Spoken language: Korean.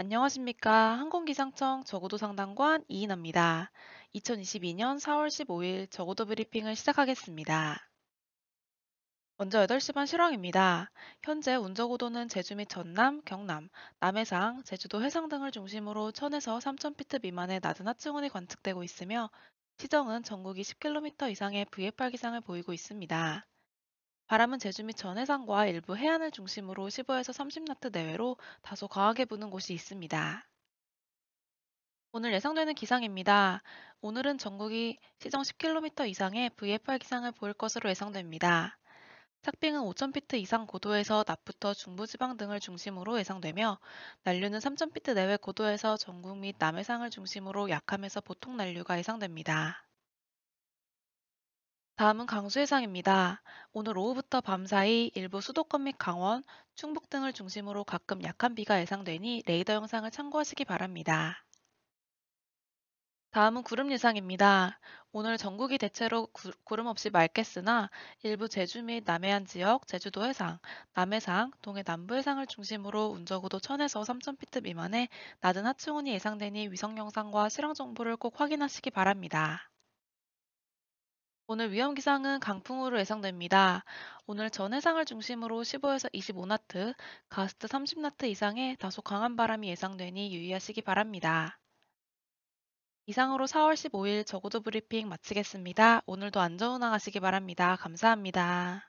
안녕하십니까. 항공기상청 저고도 상담관 이인아입니다. 2022년 4월 15일 저고도 브리핑을 시작하겠습니다. 먼저 8시 반 실황입니다. 현재 운저고도는 제주 및 전남, 경남, 남해상, 제주도 해상 등을 중심으로 1000에서 3000피트 미만의 낮은 하층운이 관측되고 있으며 시정은 전국이 10km 이상의 VFR 기상을 보이고 있습니다. 바람은 제주 및 전해상과 일부 해안을 중심으로 15에서 30나트 내외로 다소 강하게 부는 곳이 있습니다. 오늘 예상되는 기상입니다. 오늘은 전국이 시정 10km 이상의 VFR 기상을 보일 것으로 예상됩니다. 삭빙은 5,000피트 이상 고도에서 낮부터 중부지방 등을 중심으로 예상되며 난류는 3,000피트 내외 고도에서 전국 및 남해상을 중심으로 약함에서 보통 난류가 예상됩니다. 다음은 강수 예상입니다. 오늘 오후부터 밤사이 일부 수도권 및 강원, 충북 등을 중심으로 가끔 약한 비가 예상되니 레이더 영상을 참고하시기 바랍니다. 다음은 구름 예상입니다. 오늘 전국이 대체로 구, 름 없이 맑겠으나 일부 제주 및 남해안 지역, 제주도 해상, 남해상, 동해 남부 해상을 중심으로 운적고도 1000에서 3000피트 미만의 낮은 하층온이 예상되니 위성 영상과 실황 정보를 꼭 확인하시기 바랍니다. 오늘 위험 기상은 강풍으로 예상됩니다. 오늘 전 해상을 중심으로 15에서 25나트, 가스트 30나트 이상의 다소 강한 바람이 예상되니 유의하시기 바랍니다. 이상으로 4월 15일 저고도 브리핑 마치겠습니다. 오늘도 안전운항하시기 바랍니다. 감사합니다.